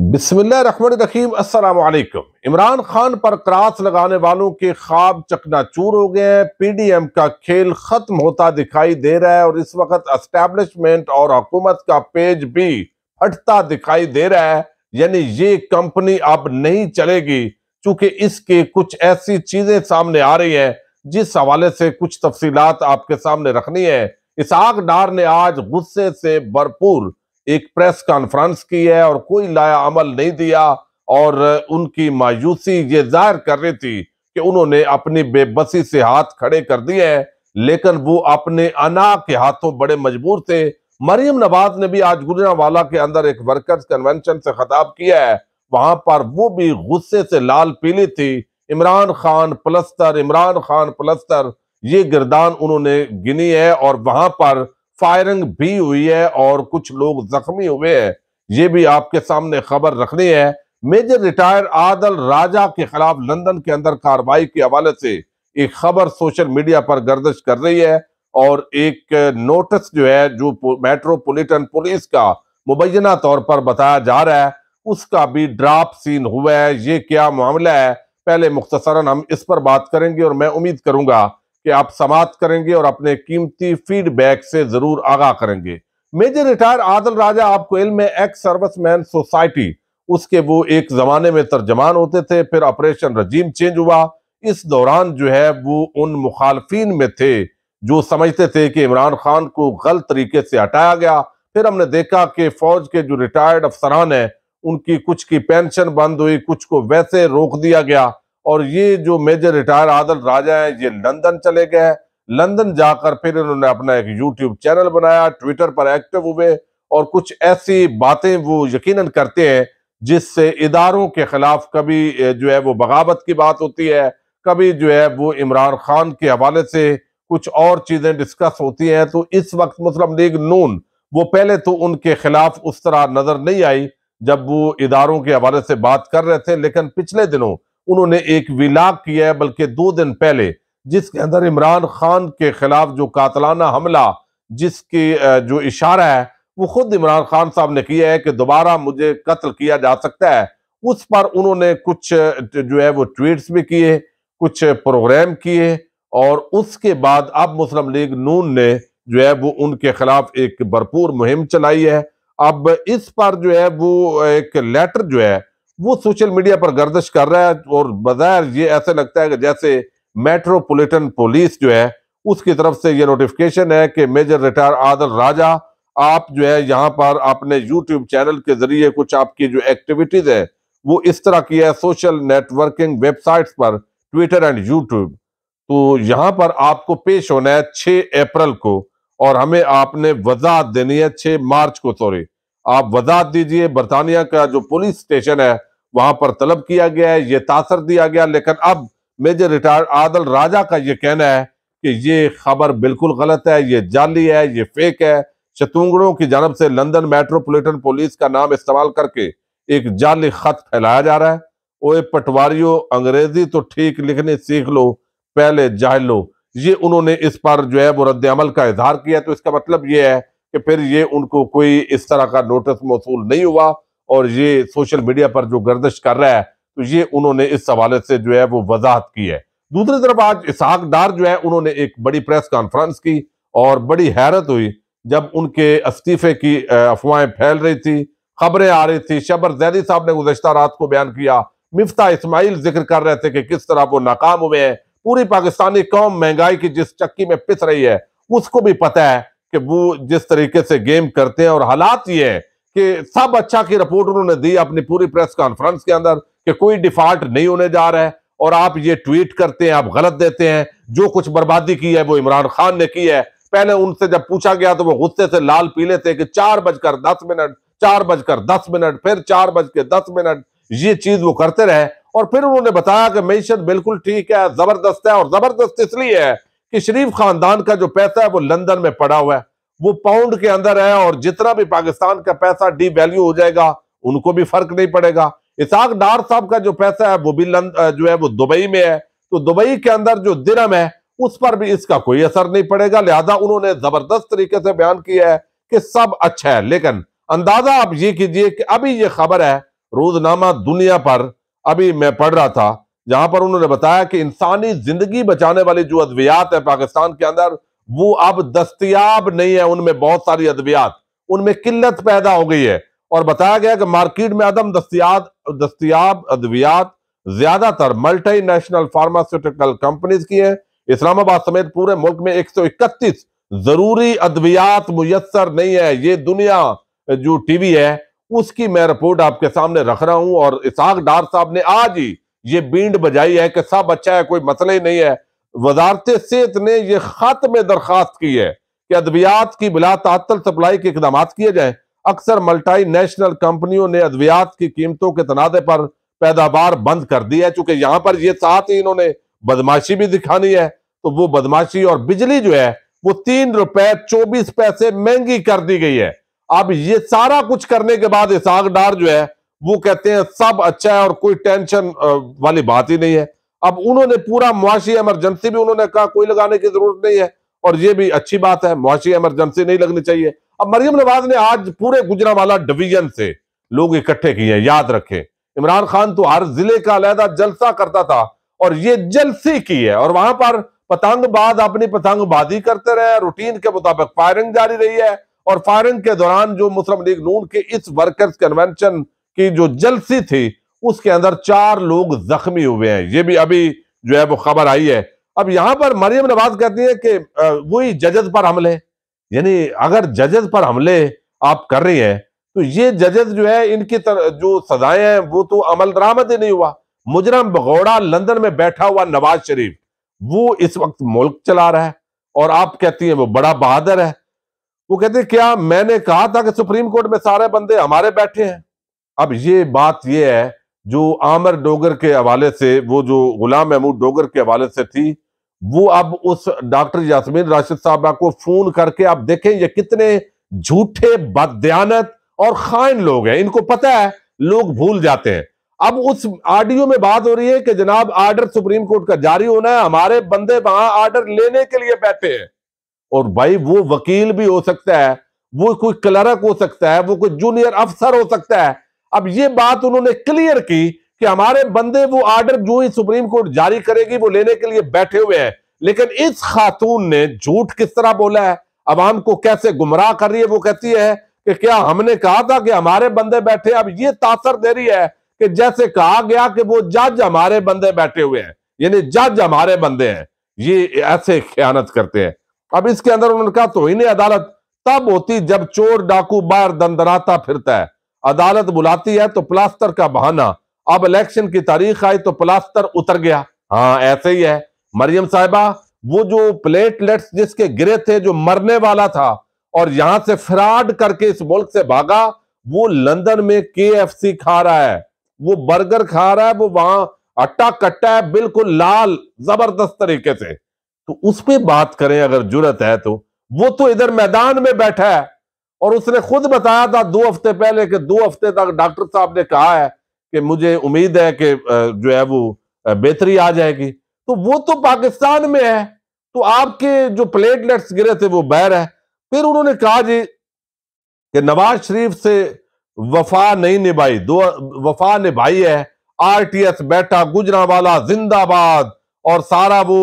बिस्मिल्लाम असलकम इमरान खान पर क्रास लगाने वालों के ख्वाब चकनाचूर हो गए हैं पीडीएम का खेल खत्म होता दिखाई दे रहा है और इस वक्त एस्टेब्लिशमेंट और हुकूमत का पेज भी हटता दिखाई दे रहा है यानी ये कंपनी अब नहीं चलेगी चूंकि इसके कुछ ऐसी चीजें सामने आ रही हैं जिस हवाले से कुछ तफसीलात आपके सामने रखनी है इसहाक डार ने आज गुस्से से भरपूर एक प्रेस कॉन्फ्रेंस की है और कोई लाया अमल नहीं दिया और उनकी मायूसी ये जाहिर कर रही थी कि उन्होंने अपनी बेबसी से हाथ खड़े कर दिए हैं लेकिन वो अपने अना के हाथों बड़े मजबूर थे मरियम नवाज ने भी आज गुजरावाला के अंदर एक वर्कर्स कन्वेंशन से खताब किया है वहां पर वो भी गुस्से से लाल पीली थी इमरान खान प्लस्तर इमरान खान प्लस्तर ये गिरदान उन्होंने गिनी है और वहां पर फायरिंग भी हुई है और कुछ लोग जख्मी हुए हैं ये भी आपके सामने खबर रखनी है मेजर रिटायर आदल राजा के खिलाफ लंदन के अंदर कार्रवाई के हवाले से एक खबर सोशल मीडिया पर गर्दिश कर रही है और एक नोटिस जो है जो मेट्रोपॉलिटन पुलिस का मुबैना तौर पर बताया जा रहा है उसका भी ड्राप सीन हुआ है ये क्या मामला है पहले मुख्तसरा हम इस पर बात करेंगे और मैं उम्मीद करूंगा कि आप समाप्त करेंगे और अपने कीमती फीडबैक से जरूर आगाह करेंगे मेजर रिटायर आदल राजा आपको इल्म है एक्स सर्विसमैन सोसाइटी उसके वो एक जमाने में तर्जमान होते थे फिर ऑपरेशन रजीम चेंज हुआ इस दौरान जो है वो उन मुखालफिन में थे जो समझते थे कि इमरान खान को गलत तरीके से हटाया गया फिर हमने देखा कि फौज के जो रिटायर्ड अफसरान हैं उनकी कुछ की पेंशन बंद हुई कुछ को वैसे रोक दिया गया और ये जो मेजर रिटायर आदल राजा हैं ये लंदन चले गए लंदन जाकर फिर इन्होंने अपना एक यूट्यूब चैनल बनाया ट्विटर पर एक्टिव हुए और कुछ ऐसी बातें वो यकीनन करते हैं जिससे इदारों के खिलाफ कभी जो है वो बगावत की बात होती है कभी जो है वो इमरान खान के हवाले से कुछ और चीज़ें डिस्कस होती हैं तो इस वक्त मुस्लिम लीग नून वो पहले तो उनके खिलाफ उस तरह नज़र नहीं आई जब वो इदारों के हवाले से बात कर रहे थे लेकिन पिछले दिनों उन्होंने एक विला किया है बल्कि दो दिन पहले जिसके अंदर इमरान खान के खिलाफ जो कातलाना हमला जिसके जो इशारा है वो खुद इमरान खान साहब ने किया है कि दोबारा मुझे कत्ल किया जा सकता है उस पर उन्होंने कुछ जो है वो ट्वीट्स भी किए कुछ प्रोग्राम किए और उसके बाद अब मुस्लिम लीग नून ने जो है वो उनके खिलाफ एक भरपूर मुहिम चलाई है अब इस पर जो है वो एक लेटर जो है वो सोशल मीडिया पर गर्दश कर रहा है और बाजार ये ऐसा लगता है कि जैसे मेट्रोपोलिटन पुलिस जो है उसकी तरफ से ये नोटिफिकेशन है कि मेजर रिटायर आदल राजा आप जो है यहाँ पर अपने यूट्यूब चैनल के जरिए कुछ आपकी जो एक्टिविटीज है वो इस तरह की है सोशल नेटवर्किंग वेबसाइट्स पर ट्विटर एंड यूट्यूब तो यहाँ पर आपको पेश होना है छ अप्रैल को और हमें आपने वजात देनी है छ मार्च को सॉरी आप वजात दीजिए बरतानिया का जो पुलिस स्टेशन है वहां पर तलब किया गया है ये तासर दिया गया लेकिन अब मेजर रिटायर्ड आदल राजा का ये कहना है कि ये खबर बिल्कुल गलत है ये जाली है ये फेक है शतुंगड़ों की जानब से लंदन मेट्रोपोलिटन पुलिस का नाम इस्तेमाल करके एक जाली खत फैलाया जा रहा है ओए पटवारियों अंग्रेजी तो ठीक लिखने सीख लो पहले जाह लो ये उन्होंने इस पर जो है वो अमल का इजहार किया तो इसका मतलब ये है कि फिर ये उनको कोई इस तरह का नोटिस मौसू नहीं हुआ और ये सोशल मीडिया पर जो गर्दश कर रहा है तो ये उन्होंने इस हवाले से जो है वो वजाहत की है दूसरी तरफ आज इसहाक डार जो है उन्होंने एक बड़ी प्रेस कॉन्फ्रेंस की और बड़ी हैरत हुई जब उनके इस्तीफे की अफवाहें फैल रही थी खबरें आ रही थी शबर जैदी साहब ने गुजशत रात को बयान किया मिफ्ता इस्माइल जिक्र कर रहे थे कि किस तरह वो नाकाम हुए हैं पूरी पाकिस्तानी कौम महंगाई की जिस चक्की में पिस रही है उसको भी पता है कि वो जिस तरीके से गेम करते हैं और हालात ये है कि सब अच्छा की रिपोर्ट उन्होंने दी अपनी पूरी प्रेस कॉन्फ्रेंस के अंदर कि कोई डिफॉल्ट नहीं होने जा रहा है और आप ये ट्वीट करते हैं आप गलत देते हैं जो कुछ बर्बादी की है वो इमरान खान ने की है पहले उनसे जब पूछा गया तो वो गुस्से से लाल पीले थे कि चार बजकर दस मिनट चार बजकर दस मिनट फिर चार बज के दस मिनट ये चीज वो करते रहे और फिर उन्होंने बताया कि मीशत बिल्कुल ठीक है जबरदस्त है और जबरदस्त इसलिए है कि शरीफ खानदान का जो पैसा है वो लंदन में पड़ा हुआ है वो पाउंड के अंदर है और जितना भी पाकिस्तान का पैसा डी वैल्यू हो जाएगा उनको भी फर्क नहीं पड़ेगा इसाक डार साहब का जो पैसा है वो भी जो है वो दुबई में है तो दुबई के अंदर जो दिनम है उस पर भी इसका कोई असर नहीं पड़ेगा लिहाजा उन्होंने जबरदस्त तरीके से बयान किया है कि सब अच्छा है लेकिन अंदाजा आप ये कीजिए कि अभी ये खबर है रोजनामा दुनिया पर अभी मैं पढ़ रहा था जहां पर उन्होंने बताया कि इंसानी जिंदगी बचाने वाली जो अद्वियात है पाकिस्तान के अंदर वो अब दस्तियाब नहीं है उनमें बहुत सारी अद्वियात उनमें किल्लत पैदा हो गई है और बताया गया कि मार्केट में अदम दस्तियाब दस्तियाब अद्वियात ज्यादातर मल्टी नेशनल फार्मास्यूटिकल कंपनीज की है इस्लामाबाद समेत पूरे मुल्क में इकतीस जरूरी अद्वियात मुयसर नहीं है ये दुनिया जो टीवी है उसकी मैं रिपोर्ट आपके सामने रख रहा हूं और इसहाक डार साहब ने आज ही ये बींड बजाई है कि सब अच्छा है कोई मसला ही नहीं है वजारत सेहत ने यह खत में दरखास्त की है कि अद्वियात की बिला सप्लाई के इकदाम किए जाए अक्सर मल्टाई नेशनल कंपनियों ने अद्वियात की कीमतों के तनादे पर पैदावार बंद कर दी है चूंकि यहाँ पर ये साथ ही इन्होंने बदमाशी भी दिखानी है तो वो बदमाशी और बिजली जो है वो तीन रुपए चौबीस पैसे महंगी कर दी गई है अब ये सारा कुछ करने के बाद इसाकडार जो है वो कहते हैं सब अच्छा है और कोई टेंशन वाली बात ही नहीं है अब उन्होंने पूरा मुआशी एमरजेंसी भी उन्होंने कहा कोई लगाने की जरूरत नहीं है और ये भी अच्छी बात है मुआशी एमरजेंसी नहीं लगनी चाहिए अब मरियम नवाज ने आज पूरे गुजरावाला डिवीजन से लोग इकट्ठे किए हैं याद रखें इमरान खान तो हर जिले का अलहदा जलसा करता था और ये जलसी की है और वहां पर पतंगबाज अपनी पतंगबाजी करते रहे रूटीन के मुताबिक फायरिंग जारी रही है और फायरिंग के दौरान जो मुस्लिम लीग नून के इस वर्कर्स कन्वेंशन की जो जलसी थी उसके अंदर चार लोग जख्मी हुए हैं ये भी अभी जो है वो खबर आई है अब यहां पर मरियम नवाज कहती है कि वही जजज पर हमले यानी अगर जजेस पर हमले आप कर रही हैं तो ये जजेस जो है इनकी तर, जो सजाएं हैं वो तो अमल दरामद ही नहीं हुआ मुजरम भगौड़ा लंदन में बैठा हुआ नवाज शरीफ वो इस वक्त मुल्क चला रहा है और आप कहती हैं वो बड़ा बहादुर है वो कहते क्या मैंने कहा था कि सुप्रीम कोर्ट में सारे बंदे हमारे बैठे हैं अब ये बात ये है जो आमर डोगर के हवाले से वो जो गुलाम महमूद डोगर के हवाले से थी वो अब उस डॉक्टर यासमीन राशिद साहब को फोन करके आप देखें ये कितने झूठे बदयानत और खाइन लोग हैं इनको पता है लोग भूल जाते हैं अब उस ऑडियो में बात हो रही है कि जनाब आर्डर सुप्रीम कोर्ट का जारी होना है हमारे बंदे वहां आर्डर लेने के लिए बैठे हैं और भाई वो वकील भी हो सकता है वो कोई क्लर्क हो सकता है वो कोई जूनियर अफसर हो सकता है अब ये बात उन्होंने क्लियर की कि हमारे बंदे वो आर्डर जो ही सुप्रीम कोर्ट जारी करेगी वो लेने के लिए बैठे हुए हैं लेकिन इस खातून ने झूठ किस तरह बोला है अवाम को कैसे गुमराह कर रही है वो कहती है कि क्या हमने कहा था कि हमारे बंदे बैठे अब ये तासर दे रही है कि जैसे कहा गया कि वो जज हमारे बंदे बैठे हुए हैं यानी जज हमारे बंदे हैं ये ऐसे ख्यानत करते हैं अब इसके अंदर उन्होंने कहा तो इन्हें अदालत तब होती जब चोर डाकू बाहर दंदराता फिरता है अदालत बुलाती है तो प्लास्टर का बहाना अब इलेक्शन की तारीख आई तो प्लास्टर उतर गया हाँ ऐसे ही है मरियम साहिबा वो जो प्लेटलेट्स जिसके गिरे थे जो मरने वाला था और यहां से फ्रॉड करके इस मुल्क से भागा वो लंदन में के खा रहा है वो बर्गर खा रहा है वो वहां अट्टा कट्टा है बिल्कुल लाल जबरदस्त तरीके से तो उस पर बात करें अगर जरूरत है तो वो तो इधर मैदान में बैठा है और उसने खुद बताया था दो हफ्ते पहले कि दो हफ्ते तक डॉक्टर साहब ने कहा है कि मुझे उम्मीद है कि जो है वो बेहतरी आ जाएगी तो वो तो पाकिस्तान में है तो आपके जो प्लेटलेट्स गिरे थे वो बैर है फिर उन्होंने कहा जी कि नवाज शरीफ से वफा नहीं निभाई दो वफा निभाई है आरटीएस बैठा गुजरावाला जिंदाबाद और सारा वो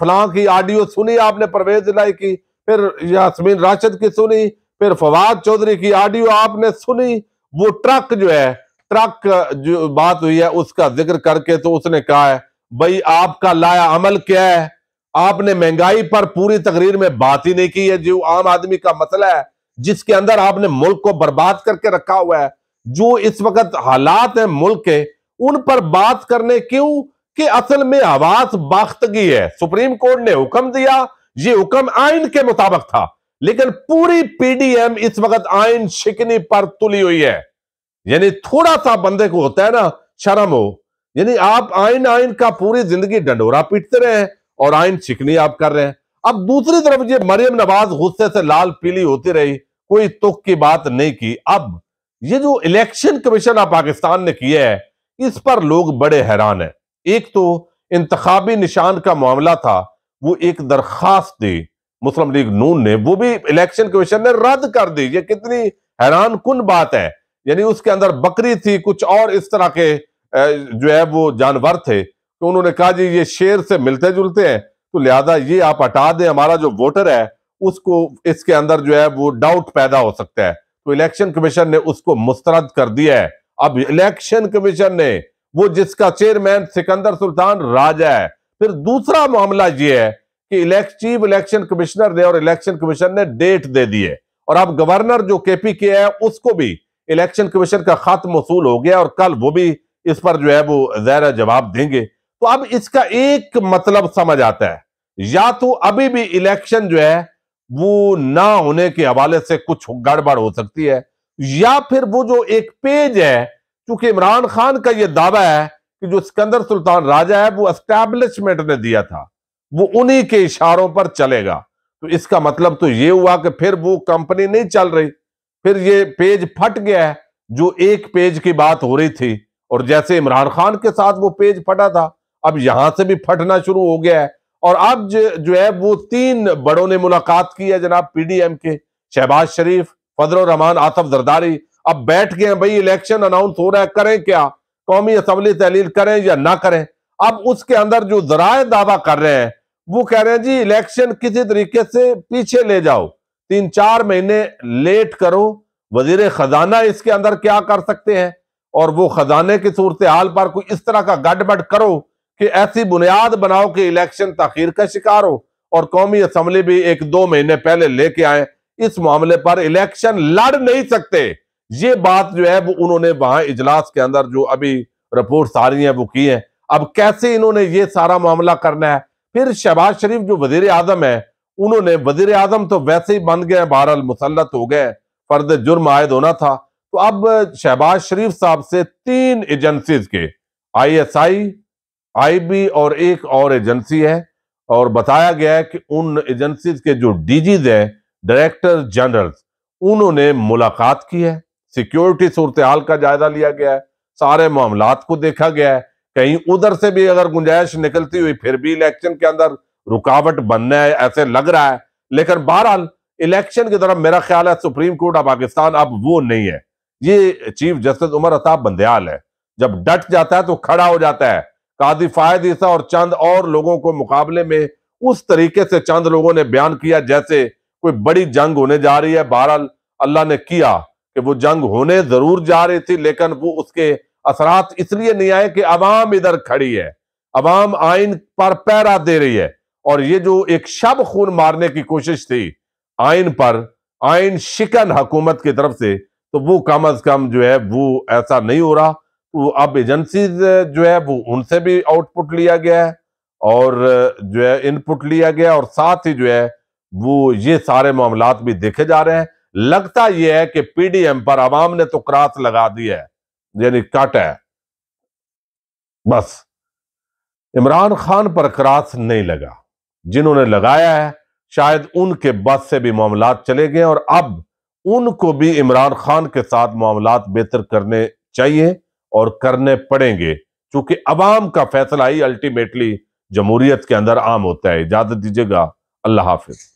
फलां की ऑडियो सुनी आपने परवेज लाई की फिर यासमीन राशिद की सुनी फिर फवाद चौधरी की ऑडियो आपने सुनी वो ट्रक जो है ट्रक जो बात हुई है उसका जिक्र करके तो उसने कहा है भाई आपका लाया अमल क्या है आपने महंगाई पर पूरी तकरीर में बात ही नहीं की है जो आम आदमी का मसला है जिसके अंदर आपने मुल्क को बर्बाद करके रखा हुआ है जो इस वक्त हालात है मुल्क के उन पर बात करने क्यों कि असल में आवाज बाख्तगी है सुप्रीम कोर्ट ने हुक्म दिया ये हुक्म आइन के मुताबिक था लेकिन पूरी पीडीएम इस वक्त आयन शिकनी पर तुली हुई है यानी थोड़ा सा बंदे को होता है ना शर्म हो यानी आप आयन आयन का पूरी जिंदगी डंडोरा पीटते रहे और आयन शिकनी आप कर रहे हैं अब दूसरी तरफ ये मरियम नवाज गुस्से से लाल पीली होती रही कोई तुख की बात नहीं की अब ये जो इलेक्शन कमीशन ऑफ पाकिस्तान ने किया है इस पर लोग बड़े हैरान है एक तो इंतबी निशान का मामला था वो एक दरखास्त दी मुस्लिम लीग नून ने वो भी इलेक्शन कमीशन ने रद्द कर दी ये कितनी हैरान कुन बात है यानी उसके अंदर बकरी थी कुछ और इस तरह के जो है वो जानवर थे तो उन्होंने कहा जी ये शेर से मिलते जुलते हैं तो लिहाजा ये आप हटा दें हमारा जो वोटर है उसको इसके अंदर जो है वो डाउट पैदा हो सकता है तो इलेक्शन कमीशन ने उसको मुस्तरद कर दिया है अब इलेक्शन कमीशन ने वो जिसका चेयरमैन सिकंदर सुल्तान राजा है फिर दूसरा मामला ये है कि चीफ इलेक्शन कमिश्नर ने और इलेक्शन कमीशन ने डेट दे दी है और अब गवर्नर जो केपी के है उसको भी इलेक्शन कमीशन का खत मौसूल हो गया और कल वो भी इस पर जो है वो जहरा जवाब देंगे तो अब इसका एक मतलब समझ आता है या तो अभी भी इलेक्शन जो है वो ना होने के हवाले से कुछ गड़बड़ हो सकती है या फिर वो जो एक पेज है क्योंकि इमरान खान का ये दावा है कि जो सिकंदर सुल्तान राजा है वो एस्टेब्लिशमेंट ने दिया था वो उन्हीं के इशारों पर चलेगा तो इसका मतलब तो ये हुआ कि फिर वो कंपनी नहीं चल रही फिर ये पेज फट गया है जो एक पेज की बात हो रही थी और जैसे इमरान खान के साथ वो पेज फटा था अब यहां से भी फटना शुरू हो गया है और अब जो है वो तीन बड़ों ने मुलाकात की है जनाब पीडीएम के शहबाज शरीफ फजर रहमान आसफ जरदारी अब बैठ गए भाई इलेक्शन अनाउंस हो रहा है करें क्या कौमी असम्बली तहलील करें या ना करें अब उसके अंदर जो जराए दावा कर रहे हैं वो कह रहे हैं जी इलेक्शन किसी तरीके से पीछे ले जाओ तीन चार महीने लेट करो वजीर खजाना इसके अंदर क्या कर सकते हैं और वो खजाने की सूरत हाल पर कोई इस तरह का गड़बड़ करो कि ऐसी बुनियाद बनाओ कि इलेक्शन तखीर का शिकार हो और कौमी असम्बली भी एक दो महीने पहले लेके आए इस मामले पर इलेक्शन लड़ नहीं सकते ये बात जो है वो उन्होंने वहां इजलास के अंदर जो अभी रिपोर्ट आ रही है वो की है अब कैसे इन्होंने ये सारा मामला करना है फिर शहबाज शरीफ जो वजीर आजम है उन्होंने वजीर आजम तो वैसे ही बन गए बहरहाल मुसलत हो गए फर्द जुर्म आयद होना था तो अब शहबाज शरीफ साहब से तीन एजेंसीज के आईएसआई, आईबी और एक और एजेंसी है और बताया गया है कि उन एजेंसी के जो डीजीज हैं डायरेक्टर जनरल उन्होंने मुलाकात की है सिक्योरिटी सूरत हाल का जायजा लिया गया है सारे मामला को देखा गया है कहीं उधर से भी अगर गुंजाइश निकलती हुई फिर भी इलेक्शन के अंदर रुकावट बनने ऐसे लग रहा है लेकिन बहरहाल इलेक्शन की तरफ मेरा ख्याल है सुप्रीम कोर्ट ऑफ पाकिस्तान अब वो नहीं है ये चीफ जस्टिस उमर अताब बंदयाल है जब डट जाता है तो खड़ा हो जाता है कादी फायद ईसा और चंद और लोगों को मुकाबले में उस तरीके से चंद लोगों ने बयान किया जैसे कोई बड़ी जंग होने जा रही है बहरहाल अल्लाह ने किया कि वो जंग होने जरूर जा रही थी लेकिन वो उसके असरात इसलिए नहीं आए कि अवाम इधर खड़ी है अवाम आइन पर पैरा दे रही है और ये जो एक शब खून मारने की कोशिश थी आइन पर आइन शिकन हकूमत की तरफ से तो वो कम अज कम जो है वो ऐसा नहीं हो रहा तो वो अब एजेंसी जो है वो उनसे भी आउटपुट लिया गया है और जो है इनपुट लिया गया और साथ ही जो है वो ये सारे मामला भी देखे जा रहे हैं लगता यह है कि पीडीएम पर आवाम ने तो क्रास लगा दी है यानी काटा है बस इमरान खान पर क्रास नहीं लगा जिन्होंने लगाया है शायद उनके बस से भी मामला चले गए और अब उनको भी इमरान खान के साथ मामला बेहतर करने चाहिए और करने पड़ेंगे क्योंकि अवाम का फैसला ही अल्टीमेटली जमहूरियत के अंदर आम होता है इजाजत दीजिएगा अल्लाह हाफिज